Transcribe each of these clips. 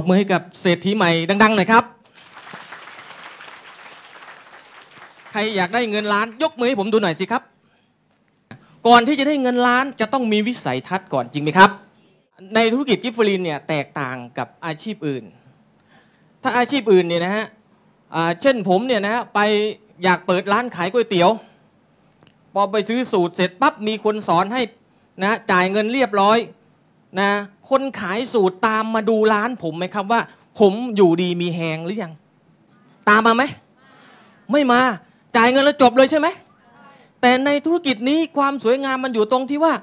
บมือให้กับเศรษฐีใหม่ดังๆหน่อยครับ ใครอยากได้เงินล้านยกมือให้ผมดูหน่อยสิครับ ก่อนที่จะได้เงินล้านจะต้องมีวิสัยทัศน์ก่อนจริงไหมครับ ในธุรกิจกิฟฟลินเนี่ยแตกต่างกับอาชีพอื่น ถ้าอาชีพอื่นเนี่ยนะฮะเช่นผมเนี่ยนะฮะไปอยากเปิดร้านขายก๋วยเตี๋ยว พอไปซื้อสูตรเสร็จปั๊บมีคนสอนให้นะจ่ายเงินเรียบร้อยนะคนขายสูตรตามมาดูร้านผมไหมครับว่า ผมอยู่ดีมีแหงหรือยังตามมาไหม ไม่มาจ่ายเงินแล้วจบเลยใช่ไหมแต่ในธุรกิจนี้ความสวยงามมันอยู่ตรงที่ว่า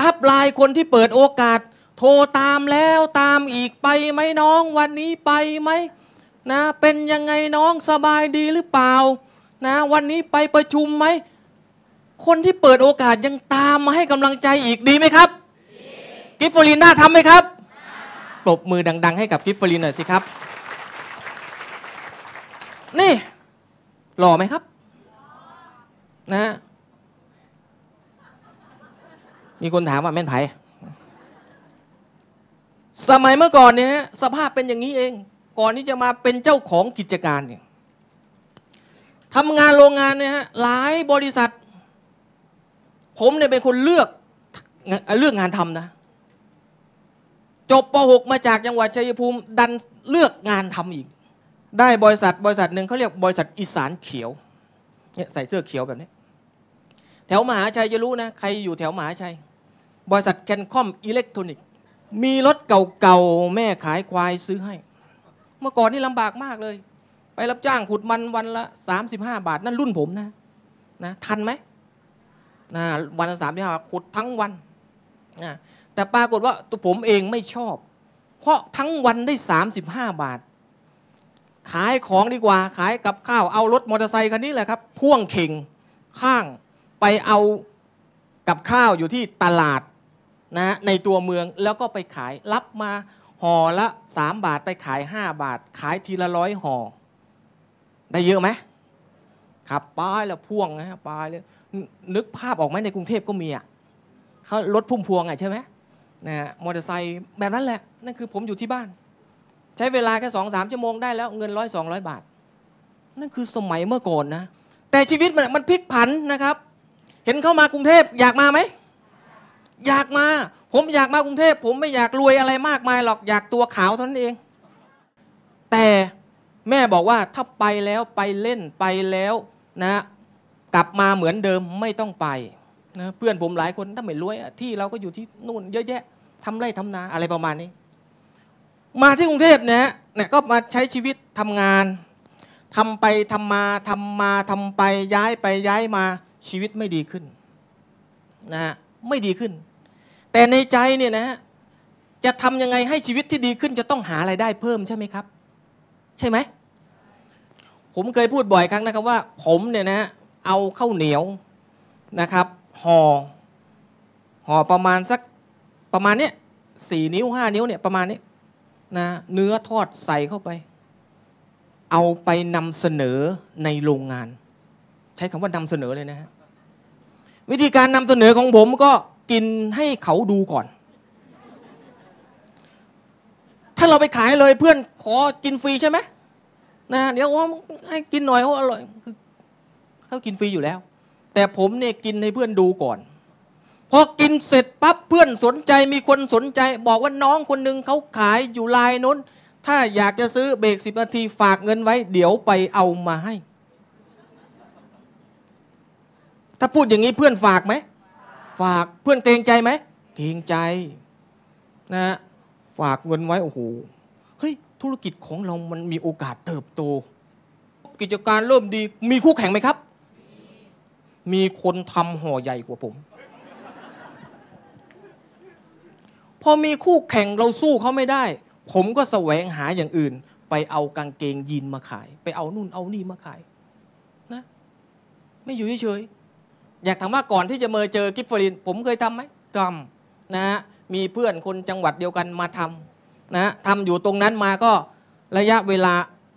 อัพไลน์คนที่เปิดโอกาส โทรตามแล้วตามอีกไปไหมน้อง วันนี้ไปไหมนะเป็นยังไงน้องสบายดีหรือเปล่านะวันนี้ไปประชุมไหม คนที่เปิดโอกาสยังตามมาให้กำลังใจอีกดีไหมครับกิฟฟอรีนน่าทำไหมครับ ปรบมือดังๆให้กับกิฟฟอรีนหน่อยสิครับ นี่หล่อไหมครับนะ มีคนถามว่าแม่นไผ่สมัยเมื่อก่อนเนี่ยสภาพเป็นอย่างนี้เอง ก่อนที่จะมาเป็นเจ้าของกิจการเนี่ย ทำงานโรงงานเนี่ยฮะ หลายบริษัท ผมเนี่ยเป็นคนเลือกเลือกงานทำนะจบป .6 มาจากจังหวัดชัยภูมิดันเลือกงานทำอีก ได้บริษัทบริษัทหนึ่งเขาเรียกบริษัทอีสานเขียวเนี่ยใส่เสื้อเขียวแบบนี้ แถวมหาชัยจะรู้นะ ใครอยู่แถวมหาชัย บริษัทแคนคอมอิเล็กทรอนิกส์ มีรถเก่าๆ แม่ขายควายซื้อให้ เมื่อก่อนนี่ลำบากมากเลย ไปรับจ้างขุดมันวันละ 35 บาทนั่นรุ่นผมนะนะทันไหมนะวันละสามสิบห้าขุดทั้งวัน นะแต่ปรากฏว่าตัวผมเองไม่ชอบ เพราะทั้งวันได้ 35 บาท ขายของดีกว่า ขายกับข้าว เอารถมอเตอร์ไซค์คันนี้แหละครับ พ่วงเข่ง ข้าง ไปเอากับข้าวอยู่ที่ตลาดนะในตัวเมือง แล้วก็ไปขาย รับมาห่อละ 3 บาทไปขาย 5 บาท ขายทีละร้อยห่อ ได้เยอะไหม ครับ ป้ายลวพ่วงนะป้ายเลยนึกภาพออกไหมในกรุงเทพก็มีอ่ะเขารถพุ่มพวงอ่ะใช่ไหมนะฮะมอเตอร์ไซค์แบบนั้นแหละ นั่นคือผมอยู่ที่บ้าน ใช้เวลาแค่สองสามชั่วโมงได้แล้วเงินร้อยสองร้อยบาท นั่นคือสมัยเมื่อก่อนนะ แต่ชีวิตมันมันพลิกผันนะครับ เห็นเข้ามากรุงเทพอยากมาไหม อยากมาผมอยากมากรุงเทพ ผมไม่อยากรวยอะไรมากมายหรอกอยากตัวขาวเท่านั้นเอง แต่แม่บอกว่าถ้าไปแล้วไปเล่นไปแล้ว นะกลับมาเหมือนเดิมไม่ต้องไปนะเพื่อนผมหลายคนถ้าไม่รวยที่เราก็อยู่ที่นู่นเยอะแยะทำไร่ทำนาอะไรประมาณนี้ มาที่กรุงเทพเนี่ยเนี่ยก็มาใช้ชีวิตทำงาน ทำไปทำมาทำมาทำไปย้ายไปย้ายมาชีวิตไม่ดีขึ้นนะฮะไม่ดีขึ้น แต่ในใจเนี่ยนะฮะจะทำยังไงให้ชีวิตที่ดีขึ้น จะต้องหาอะไรได้เพิ่มใช่ไหมครับ ใช่ไหมผมเคยพูดบ่อยครั้งนะครับว่าผมเนี่ยนะเอาข้าวเหนียวนะครับห่อห่อประมาณสักประมาณนี้สี่นิ้วห้านิ้วเนี่ยประมาณนี้นะ เนื้อทอดใส่เข้าไป เอาไปนำเสนอในโรงงาน ใช้คำว่านำเสนอเลยนะฮะวิธีการนำเสนอของผมก็กินให้เขาดูก่อน ถ้าเราไปขายเลยเพื่อนขอกินฟรีใช่ไหมนะเดี๋ยวว่าให้กินหน่อยเขาอร่อยเขากินฟรีอยู่แล้ว แต่ผมเนี่ยกินให้เพื่อนดูก่อนพอกินเสร็จปั๊บเพื่อนสนใจ มีคนสนใจ บอกว่าน้องคนหนึ่งเขาขายอยู่ลายนู้น ถ้าอยากจะซื้อเบรกสิบนาที ฝากเงินไว้เดี๋ยวไปเอามาให้ ถ้าพูดอย่างนี้เพื่อนฝากไหมฝากเพื่อนเกรงใจไหมเกรงใจนะฝากเงินไว้โอ้โหเฮ้ยธุรกิจของเรา มันมีโอกาสเติบโต กิจการเริ่มดีมีคู่แข่งไหมครับ มีคนทำห่อใหญ่กว่าผมพอมีคู่แข่งเราสู้เขาไม่ได้ ผมก็แสวงหาอย่างอื่น ไปเอากางเกงยีนมาขาย ไปเอานู่นเอานี่มาขายนะไม่อยู่เฉยๆอยากถามว่าก่อนที่จะมอเจอกิฟฟริน ผมเคยทำไหมทำนะฮะมีเพื่อนคนจังหวัดเดียวกันมาทำนะทำอยู่ตรงนั้นมาก็ระยะเวลา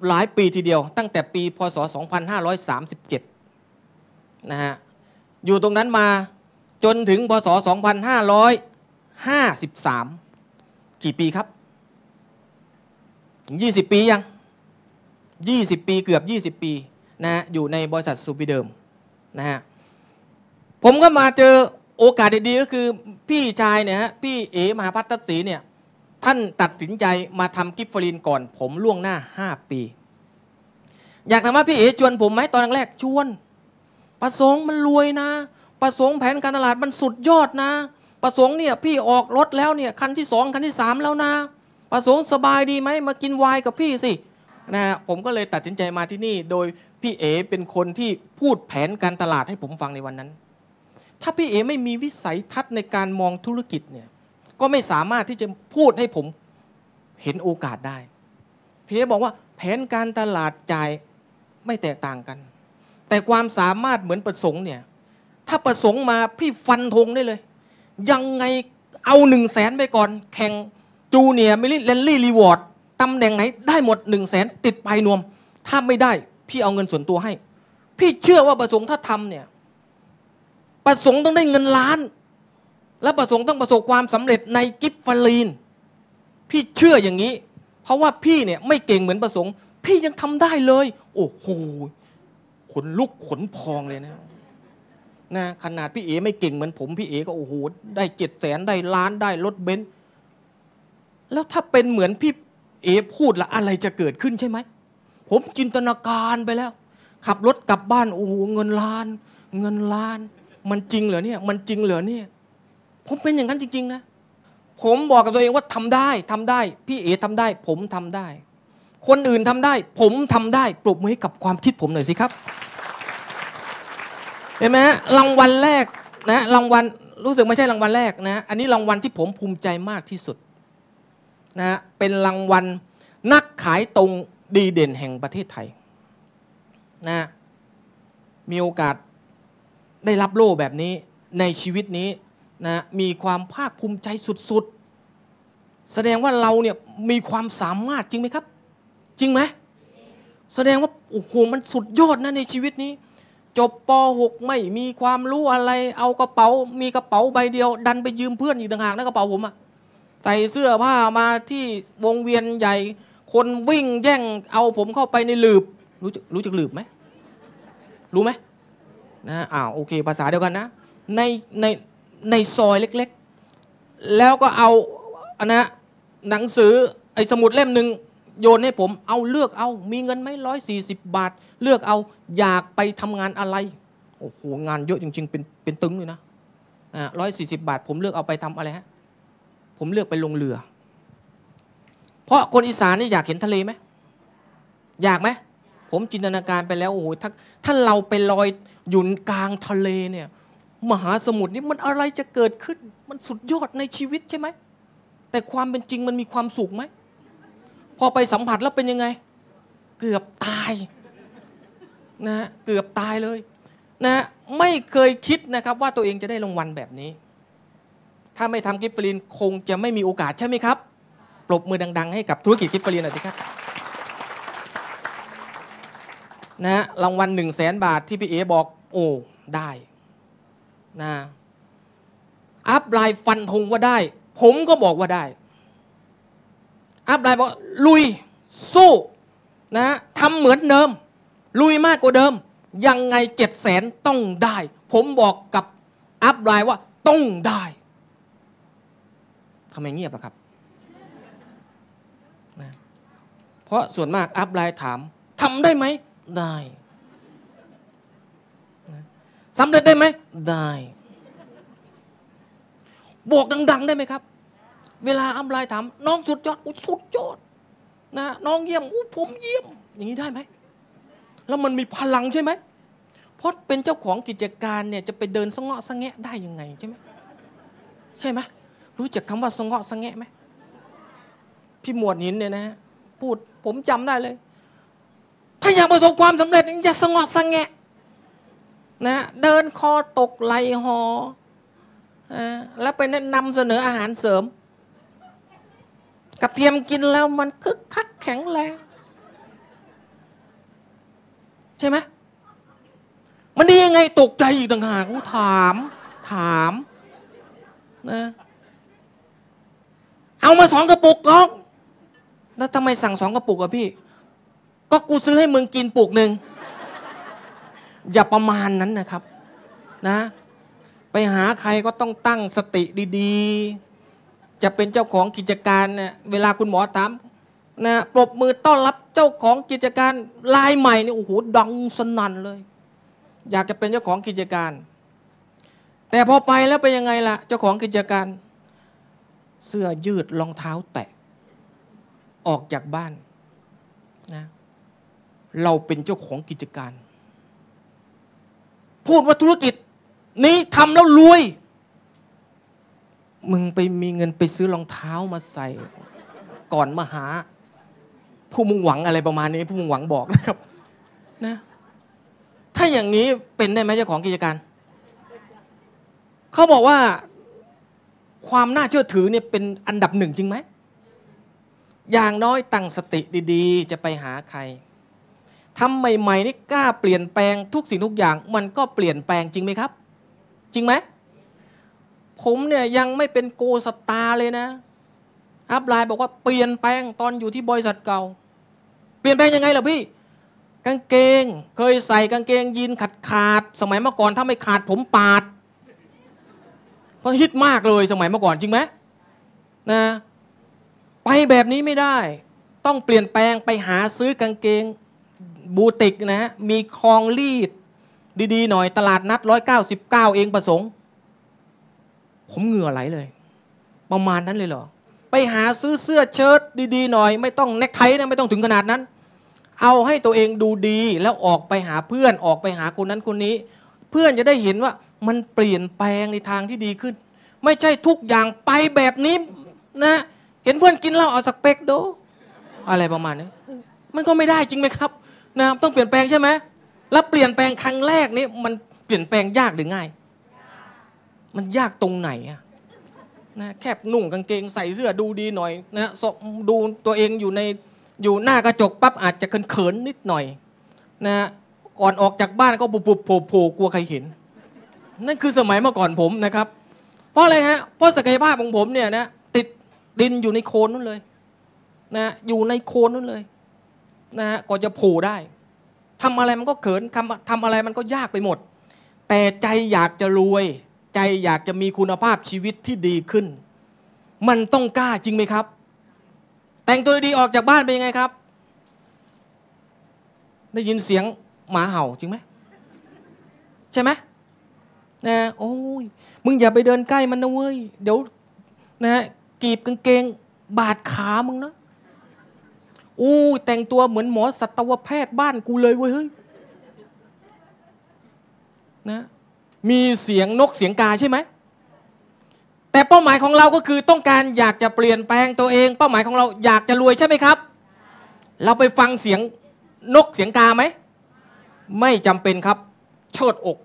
หลายปีทีเดียว ตั้งแต่ปีพศ 2537นะฮะอยู่ตรงนั้นมาจนถึงพศ2500 53กี่ปีครับถึง20 ปียัง20 ปีเกือบ 20 ปีนะฮะอยู่ในบริษัทซูบิเดิมนะฮะผมก็มาเจอโอกาสดีๆก็คือ พี่ชายเนี่ยฮะพี่เอ๋มหาพัฒน์ศรีเนี่ยท่านตัดสินใจมาทำกิฟฟลินก่อน ผมล่วงหน้า 5 ปี อยากถามว่าพี่เอ๋ชวนผมไหมตอนแรกชวน ประสงค์มันรวยนะ ประสงค์แผนการตลาดมันสุดยอดนะประสงค์เนี่ยพี่ออกรถแล้วเนี่ยคันที่สองคันที่สามแล้วนะประสงค์สบายดีไหมมากินวายกับพี่สินะผมก็เลยตัดสินใจมาที่นี่ โดยพี่เอ๋เป็นคนที่พูดแผนการตลาดให้ผมฟังในวันนั้น ถ้าพี่เอ๋ไม่มีวิสัยทัศน์ในการมองธุรกิจเนี่ยก็ไม่สามารถที่จะพูดให้ผมเห็นโอกาสได้ พี่เอ๋บอกว่าแผนการตลาดจ่ายไม่แตกต่างกัน แต่ความสามารถเหมือนประสงค์เนี่ยถ้าประสงค์มาพี่ฟันธงได้เลยยังไงเอาหนึ่งแสนไปก่อน แข่งจูเนียร์มิลิเลนลี่รีวอร์ดตำแหน่งไหน ได้หมดหนึ่งแสนติดไปนวม ถ้าไม่ได้ พี่เอาเงินส่วนตัวให้ พี่เชื่อว่าประสงค์ถ้าทำเนี่ย ประสงค์ต้องได้เงินล้าน และประสงค์ต้องประสบความสำเร็จในกิฟฟารีน พี่เชื่ออย่างนี้ เพราะว่าพี่เนี่ยไม่เก่งเหมือนประสงค์ พี่ยังทำได้เลย โอ้โหขนลุกขนพองเลยนะนะขนาดพี่เอ๋ไม่เก่ง เหมือนผมพี่เอ๋ก็โอ้โหได้เจ็ดแสนได้ล้านได้รถเบนซ์แล้วถ้าเป็นเหมือนพี่เอ๋พูดละอะไรจะเกิดขึ้นใช่ไหม ผมจินตนาการไปแล้ว ขับรถกลับบ้านโอ้โหเงินล้าน เงินล้าน มันจริงเหรอเนี่ยมันจริงเหรอเนี่ยผมเป็นอย่างนั้นจริง ๆ นะ ผมบอกกับตัวเองว่าทำได้ทำได้ พี่เอ๋ทำได้ ผมทำได้ คนอื่นทำได้ ผมทำได้ปรบมือให้กับความคิดผมหน่อยสิครับเห็นไหมฮะรางวัลแรกนะรางวัลรู้สึกไม่ใช่รางวัลแรกนะอันนี้รางวัลที่ผมภูมิใจมากที่สุดนะเป็นรางวัลนักขายตรงดีเด่นแห่งประเทศไทยนะมีโอกาสได้รับโล่แบบนี้ในชีวิตนี้นะมีความภาคภูมิใจสุดๆแสดงว่าเราเนี่ยมีความสามารถจริงไหมครับ จริงไหมแสดงว่าโอ้โหมันสุดยอดนะในชีวิตนี้จบป .6 ไม่มีความรู้อะไร เอากระเป๋ามีกระเป๋าใบเดียว ดันไปยืมเพื่อนอีกต่างหากนะ กระเป๋าผมอะใส่เสื้อผ้ามาที่วงเวียนใหญ่ คนวิ่งแย่งเอาผมเข้าไปในหลืบรู้จักรู้จักหลืบไหม รู้ไหมนะอ้าวโอเค ภาษาเดียวกันนะ ในในในซอยเล็กๆ แล้วก็เอาอันนะหนังสือไอ้สมุดเล่มหนึ่งโยนให้ผมเอาเลือกเอา มีเงินไหมร้อยสี่สิบบาท เลือกเอาอยากไปทำงานอะไรโอ้โหงานเยอะจริงๆเป็นเป็นตึงเลยนะร้อยสี่สิบบาท ผมเลือกเอาไปทำอะไรฮะผมเลือกไปลงเรือ เพราะคนอีสานนี่อยากเห็นทะเลไหมอยากไหมผมจินตนาการไปแล้ว โอ้โหถ้าถ้าเราไปลอยอยู่กลางทะเลเนี่ยมหาสมุทรนี่มันอะไรจะเกิดขึ้นมันสุดยอดในชีวิตใช่ไหมแต่ความเป็นจริงมันมีความสุขไหมพอไปสัมผัสแล้วเป็นยังไง เกือบตายนะเกือบตายเลยนะไม่เคยคิดนะครับ ว่าตัวเองจะได้รางวัลแบบนี้ ถ้าไม่ทำกิฟฟลินคงจะไม่มีโอกาสใช่ไหมครับ ปรบมือดัง ๆ ให้กับธุรกิจกิฟฟลินหน่อยสิครับนะรางวัลหนึ่งแสนบาทที่พี่เอบอกโอ้ ได้นะ อัพไลน์ฟันธงว่าได้ ผมก็บอกว่าได้อัพไลน์บอกลุยสู้นะทำเหมือนเดิม ลุยมากกว่าเดิม ยังไงเจ็ดแสนต้องได้ ผมบอกกับอัพไลน์ว่าต้องได้ทำไมเงียบล่ะครับนะเพราะส่วนมากอัพไลน์ถามทำได้ไหมได้สำเร็จได้ไหมได้บวกดังๆ ได้ไหมครับเวลาอำลายถามน้องสุดยอดอุ้สุดยอดนะน้องเยี่ยมอู้ผมเยี่ยมอย่างนี้ได้ไหม แล้วมันมีพลังใช่ไหมเพราะเป็นเจ้าของกิจการเนี่ยจะไปเดินสงเงาะสงแงะได้ยังไงใช่ไหมใช่ไหมรู้จักคำว่าสงเงาะสงแงะไหมพี่หมวดหินเนี่ยนะพูดผมจำได้เลยถ้าอยากประสบความสำเร็จจะสงเงาะสงแงะนะเดินคอตกไหลหอแล้วไปแนะนำเสนออาหารเสริมกระเทียมกินแล้วมันคึกคักแข็งแรงใช่ไหม มันดียังไงตกใจอีกต่างหากกูถาม ถามนะเอามาสองกระปุกหรอกแล้วทำไมสั่งสองกระปุกอะพี่ ก็กูซื้อให้มึงกินปุกหนึ่ง อย่าประมาณนั้นนะครับ นะ ไปหาใครก็ต้องตั้งสติดี ๆจะเป็นเจ้าของกิจการเนี่ยเวลาคุณหมอถามนะปรบมือต้อนรับเจ้าของกิจการลายใหม่นี่โอ้โหดังสนั่นเลย อยากจะเป็นเจ้าของกิจการ แต่พอไปแล้วเป็นยังไงล่ะเจ้าของกิจการเสื้อยืดรองเท้าแตะออกจากบ้านนะเราเป็นเจ้าของกิจการ พูดว่าธุรกิจนี้ทำแล้วรวยมึงไปมีเงินไปซื้อรองเท้ามาใส่ ก่อนมาหา ผู้มุ่งหวังอะไรประมาณนี้ ผู้มุ่งหวังบอกนะครับนะถ้าอย่างนี้เป็นได้ไหมเจ้าของกิจการ เขาบอกว่าความน่าเชื่อถือเนี่ยเป็นอันดับหนึ่งจริงไหม อย่างน้อยตั้งสติดี ๆ จะไปหาใครทำใหม่ๆนี่กล้าเปลี่ยนแปลงทุกสิ่งทุกอย่างมันก็เปลี่ยนแปลงจริงไหมครับ จริงไหมผมเนี่ยยังไม่เป็นโกสตาเลยนะ อัพไลน์บอกว่าเปลี่ยนแปลงตอนอยู่ที่บริษัทเก่า เปลี่ยนแปลงยังไงล่ะพี่ กางเกง เคยใส่กางเกงยีนขาดขาดสมัยเมื่อก่อน ถ้าไม่ขาดผมปาดก็ฮิตมากเลยสมัยเมื่อก่อนจริงไหมนะ ไปแบบนี้ไม่ได้ ต้องเปลี่ยนแปลงไปหาซื้อกางเกง บูติกนะฮะ มีคลองรีด ดีๆ หน่อย ตลาดนัด199เองประสงค์ผมเหงื่อไหลเลย ประมาณนั้นเลยเหรอ ไปหาซื้อเสื้อเชิ้ตดีๆหน่อยไม่ต้องเน็กไทนะไม่ต้องถึงขนาดนั้น เอาให้ตัวเองดูดีแล้วออกไปหาเพื่อนออกไปหาคนนั้นคนนี้ เพื่อนจะได้เห็นว่ามันเปลี่ยนแปลงในทางที่ดีขึ้น ไม่ใช่ทุกอย่างไปแบบนี้ นะเห็นเพื่อนกินเหล้าเอาสักเป๊กดูอะไรประมาณนี้ มันก็ไม่ได้จริงไหมครับนะต้องเปลี่ยนแปลงใช่ไหมแล้วเปลี่ยนแปลงครั้งแรกนี้มันเปลี่ยนแปลงยากหรือง่ายมันยากตรงไหนอะนะ แคบนุ่งกางเกงใส่เสื้อดูดีหน่อยนะสดูตัวเองอยู่ในอยู่หน้ากระจกปั๊บอาจจะเขินๆนิดหน่อย นะ ก่อนออกจากบ้านก็ปุบปุบโผล่กลัวใครเห็น นั่นคือสมัยเมื่อก่อนผมนะครับ เพราะอะไรฮะ เพราะศักยภาพของผมเนี่ยนะติดดินอยู่ในโคนนั่นเลย นะ อยู่ในโคนนั่นเลย นะฮะก่อนจะโผล่ได้ ทำอะไรมันก็เขินทำทำอะไรมันก็ยากไปหมด แต่ใจอยากจะรวยใจอยากจะมีคุณภาพชีวิตที่ดีขึ้น มันต้องกล้าจริงไหมครับ แต่งตัวดีออกจากบ้านไปยังไงครับ ได้ยินเสียงหมาเห่าจริงไหม ใช่ไหมนะโอ้ย มึงอย่าไปเดินใกล้มันนะเว้ย เดี๋ยว นะกีบกางเกงบาดขามึงนะ อู้ แต่งตัวเหมือนหมอสัตวแพทย์บ้านกูเลยเว้ย เฮ้ย นะมีเสียงนกเสียงกาใช่ไหม แต่เป้าหมายของเราก็คือต้องการอยากจะเปลี่ยนแปลงตัวเอง เป้าหมายของเราอยากจะรวยใช่ไหมครับ เราไปฟังเสียงนกเสียงกาไหม ไม่จำเป็นครับเชิดอก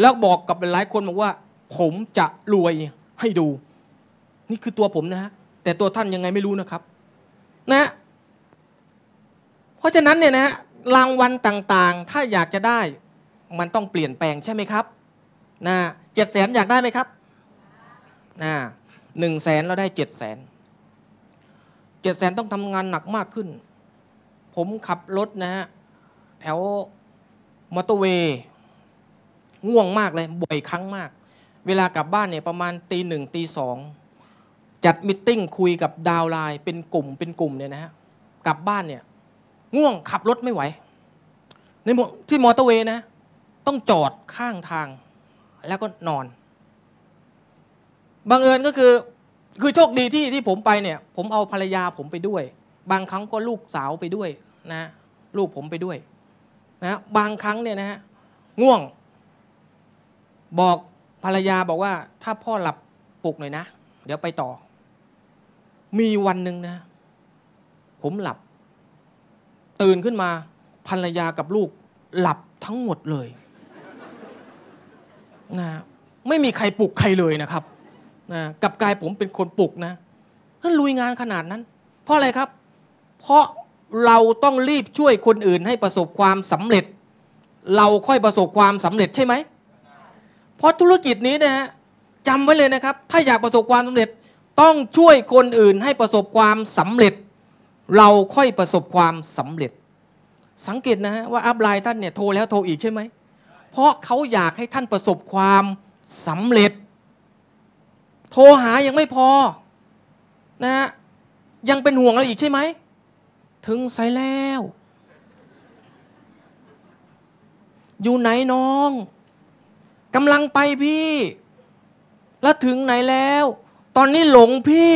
แล้วบอกกับหลายคนบอกว่า ผมจะรวยให้ดู นี่คือตัวผมนะฮะแต่ตัวท่านยังไงไม่รู้นะครับ นะ เพราะฉะนั้นเนี่ยนะรางวัลต่างๆ ถ้าอยากจะได้มันต้องเปลี่ยนแปลงใช่ไหมครับ นะเจ็ดแสนอยากได้ไหมครับนะหนึ่งแสนเราได้เจ็ดแสนเจ็ดแสนต้องทำงานหนักมากขึ้น ผมขับรถนะฮะ แถว มอเตอร์เวย์ ง่วงมากเลย บ่อยครั้งมาก เวลากลับบ้านเนี่ยประมาณตีหนึ่งตีสองจัดมิทติ้งคุยกับดาวไลน์เป็นกลุ่มเป็นกลุ่มเนี่ยนะฮะกลับบ้านเนี่ย ง่วงขับรถไม่ไหว ในที่มอเตอร์เวย์นะต้องจอดข้างทางแล้วก็นอนบังเอิญก็คือ คือโชคดีที่ที่ผมไปเนี่ย ผมเอาภรรยาผมไปด้วย บางครั้งก็ลูกสาวไปด้วยนะ ลูกผมไปด้วยนะบางครั้งเนี่ยนะฮะง่วง บอกภรรยาบอกว่า ถ้าพ่อหลับปลุกหน่อยนะ เดี๋ยวไปต่อ มีวันหนึ่งนะ ผมหลับ ตื่นขึ้นมาภรรยากับลูกหลับทั้งหมดเลยนะไม่มีใครปลุกใครเลยนะครับนะกับกายผมเป็นคนปลุกนะท่านลุยงานขนาดนั้น เพราะอะไรครับ เพราะเราต้องรีบช่วยคนอื่นให้ประสบความสำเร็จ เราค่อยประสบความสำเร็จใช่ไหมเพราะธุรกิจนี้นะฮะจำไว้เลยนะครับถ้าอยากประสบความสำเร็จต้องช่วยคนอื่นให้ประสบความสำเร็จ เราค่อยประสบความสำเร็จ สังเกตนะฮะว่าอัพไลน์ท่านเนี่ยโทรแล้วโทรอีกใช่ไหมเพราะเขาอยากให้ท่านประสบความสำเร็จ โทรหายังไม่พอนะฮะยังเป็นห่วงเราอีกใช่ไหม ถึงใส่แล้ว อยู่ไหนน้องกำลังไปพี่ แล้วถึงไหนแล้ว ตอนนี้หลงพี่